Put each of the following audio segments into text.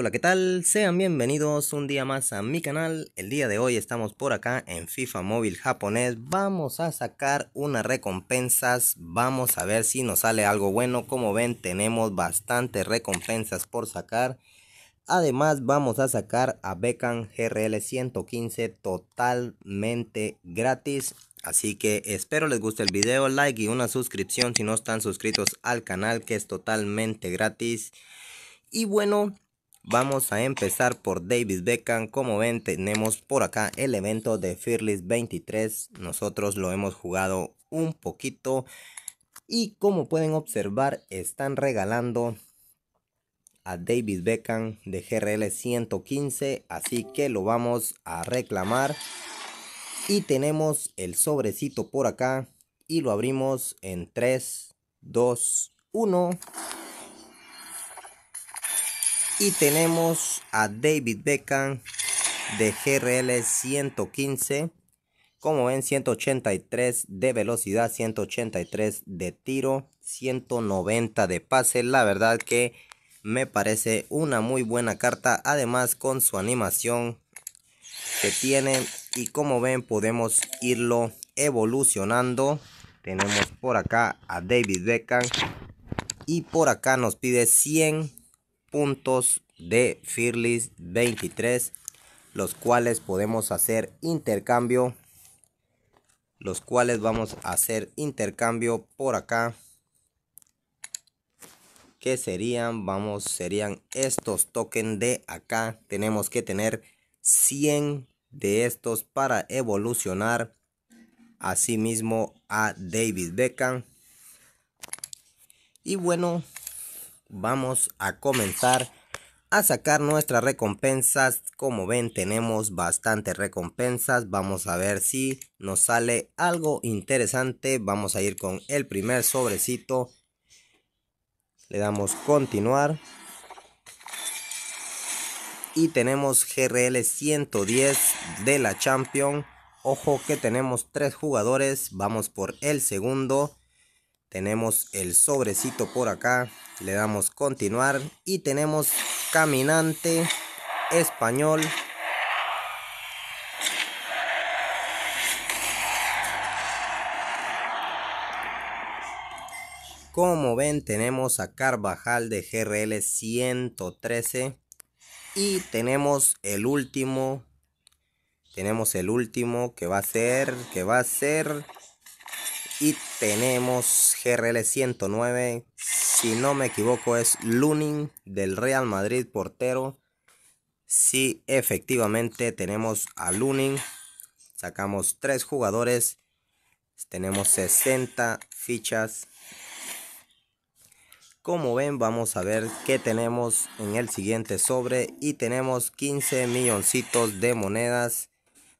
hola, ¿qué tal? Sean bienvenidos un día más a mi canal. El día de hoy estamos por acá en FIFA Móvil japonés. Vamos a sacar unas recompensas. Vamos a ver si nos sale algo bueno. Como ven, tenemos bastantes recompensas por sacar. Además, vamos a sacar a Becan GRL 115 totalmente gratis. Así que espero les guste el video, like y una suscripción si no están suscritos al canal que es totalmente gratis. Y bueno, Vamos a empezar por Davis Beckham. Como ven, tenemos por acá el evento de Fearless 23. Nosotros lo hemos jugado un poquito. Y como pueden observar, están regalando a Davis Beckham de GRL 115. Así que lo vamos a reclamar. Y tenemos el sobrecito por acá. Y lo abrimos en 3, 2, 1. Y tenemos a David Beckham de GRL 115. Como ven, 183 de velocidad, 183 de tiro, 190 de pase. La verdad que me parece una muy buena carta. Además con su animación que tiene. Y como ven, podemos irlo evolucionando. Tenemos por acá a David Beckham. Y por acá nos pide 100 puntos de Fearless 23, los cuales podemos hacer intercambio, los cuales vamos a hacer intercambio por acá, que serían, vamos, serían estos tokens de acá, tenemos que tener 100 de estos para evolucionar asimismo a David Beckham. Y bueno, vamos a comenzar a sacar nuestras recompensas. Como ven, tenemos bastantes recompensas. Vamos a ver si nos sale algo interesante. Vamos a ir con el primer sobrecito. Le damos continuar. Y tenemos GRL 110 de la Champion. Ojo que tenemos tres jugadores. Vamos por el segundo tenemos el sobrecito por acá, le damos continuar y tenemos caminante, español. Como ven tenemos a Carvajal de GRL 113 y tenemos el último, tenemos el último que va a ser, que va a ser y tenemos GRL 109, si no me equivoco es Lunin del Real Madrid portero. Si sí, efectivamente tenemos a Lunin, sacamos tres jugadores, tenemos 60 fichas. Como ven, vamos a ver qué tenemos en el siguiente sobre y tenemos 15 milloncitos de monedas.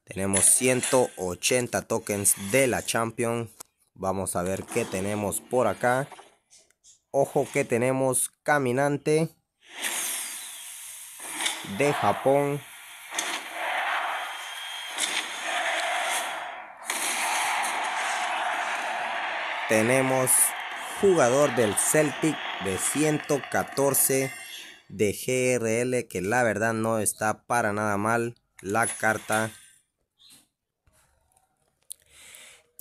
Tenemos 180 tokens de la Champion. Vamos a ver qué tenemos por acá. Ojo que tenemos caminante de Japón. Tenemos jugador del Celtic de 114 de GRL que la verdad no está para nada mal la carta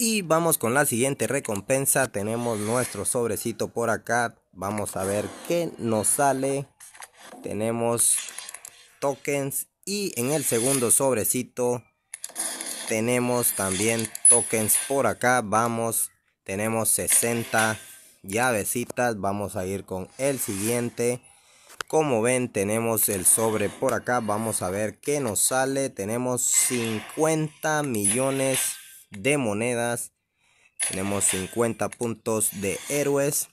Y vamos con la siguiente recompensa. Tenemos nuestro sobrecito por acá. Vamos a ver qué nos sale. Tenemos tokens. Y en el segundo sobrecito tenemos también tokens por acá. Vamos, tenemos 60 llavecitas. Vamos a ir con el siguiente. Como ven tenemos el sobre por acá. Vamos a ver qué nos sale. Tenemos 50 millones de monedas. Tenemos 50 puntos de héroes.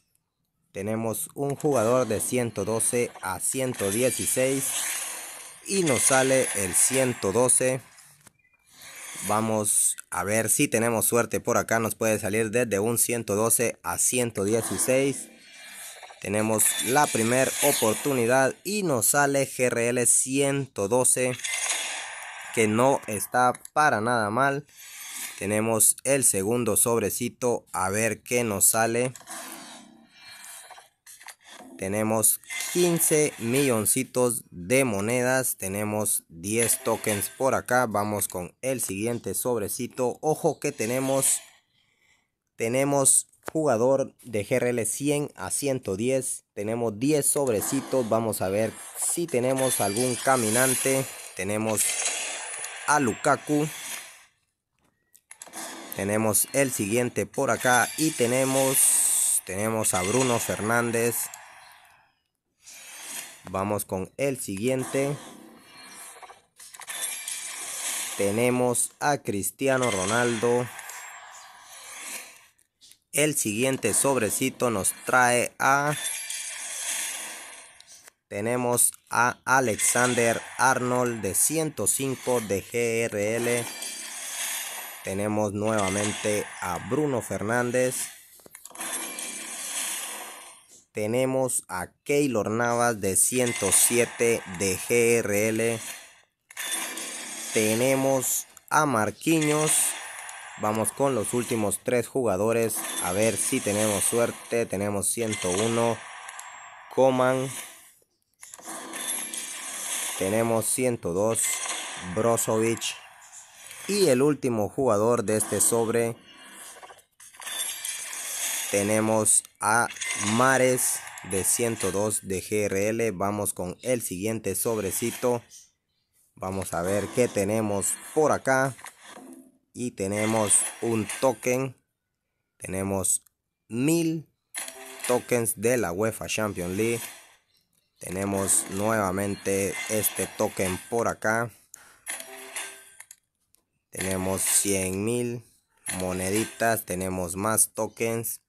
Tenemos un jugador de 112 a 116. Y nos sale el 112. Vamos a ver si tenemos suerte por acá. Nos puede salir desde un 112 a 116. Tenemos la primera oportunidad y nos sale GRL 112. Que no está para nada mal. Tenemos el segundo sobrecito. A ver qué nos sale. Tenemos 15 milloncitos de monedas. Tenemos 10 tokens por acá. Vamos con el siguiente sobrecito. Ojo que tenemos. Tenemos jugador de GRL 100 a 110. Tenemos 10 sobrecitos. Vamos a ver si tenemos algún caminante. Tenemos a Lukaku. Tenemos el siguiente por acá y tenemos, tenemos a Bruno Fernández. Vamos con el siguiente. Tenemos a Cristiano Ronaldo. El siguiente sobrecito nos trae a... Tenemos a Alexander Arnold de 105 de GRL. Tenemos nuevamente a Bruno Fernández. Tenemos a Keylor Navas de 107 de GRL. Tenemos a Marquinhos. Vamos con los últimos tres jugadores. A ver si tenemos suerte. Tenemos 101. Coman. Tenemos 102. Brozovic. Y el último jugador de este sobre tenemos a Mares de 102 de GRL. Vamos con el siguiente sobrecito. Vamos a ver qué tenemos por acá. Y tenemos un token. Tenemos 1000 tokens de la UEFA Champions League. Tenemos nuevamente este token por acá. Tenemos 100.000 moneditas. Tenemos más tokens.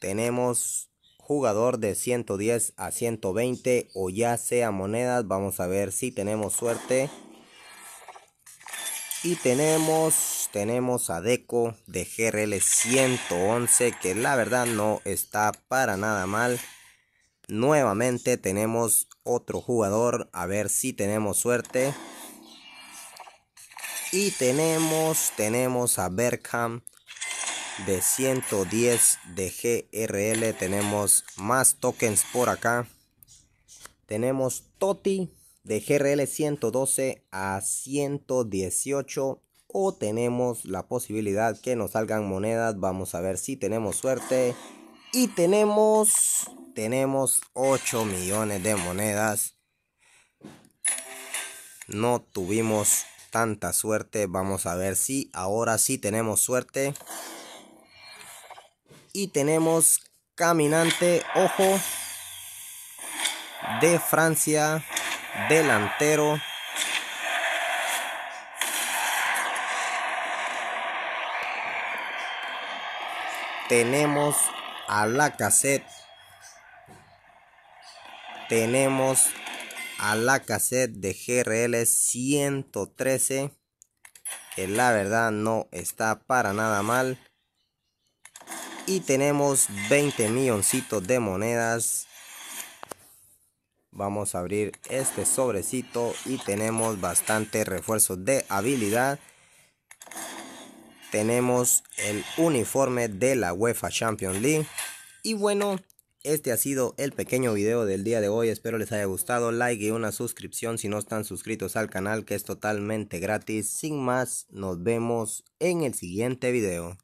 Tenemos jugador de 110 a 120 o ya sea monedas. Vamos a ver si tenemos suerte. Y tenemos, tenemos a Deco de GRL 111 que la verdad no está para nada mal. Nuevamente tenemos otro jugador. A ver si tenemos suerte. Y tenemos, tenemos a Berkham de 110 de GRL. Tenemos más tokens por acá. Tenemos Toti de GRL 112 a 118. O tenemos la posibilidad que nos salgan monedas. Vamos a ver si tenemos suerte. Y tenemos, tenemos 8 millones de monedas. No tuvimos tanta suerte. Vamos a ver si ahora sí tenemos suerte. Y tenemos caminante, ojo, de Francia, delantero. Tenemos a la cassette. Tenemos a la cassette de GRL 113 que la verdad no está para nada mal y tenemos 20 milloncitos de monedas vamos a abrir este sobrecito y tenemos bastante refuerzo de habilidad tenemos el uniforme de la UEFA Champions League y bueno este ha sido el pequeño video del día de hoy, espero les haya gustado, like y una suscripción si no están suscritos al canal que es totalmente gratis. Sin más, nos vemos en el siguiente video.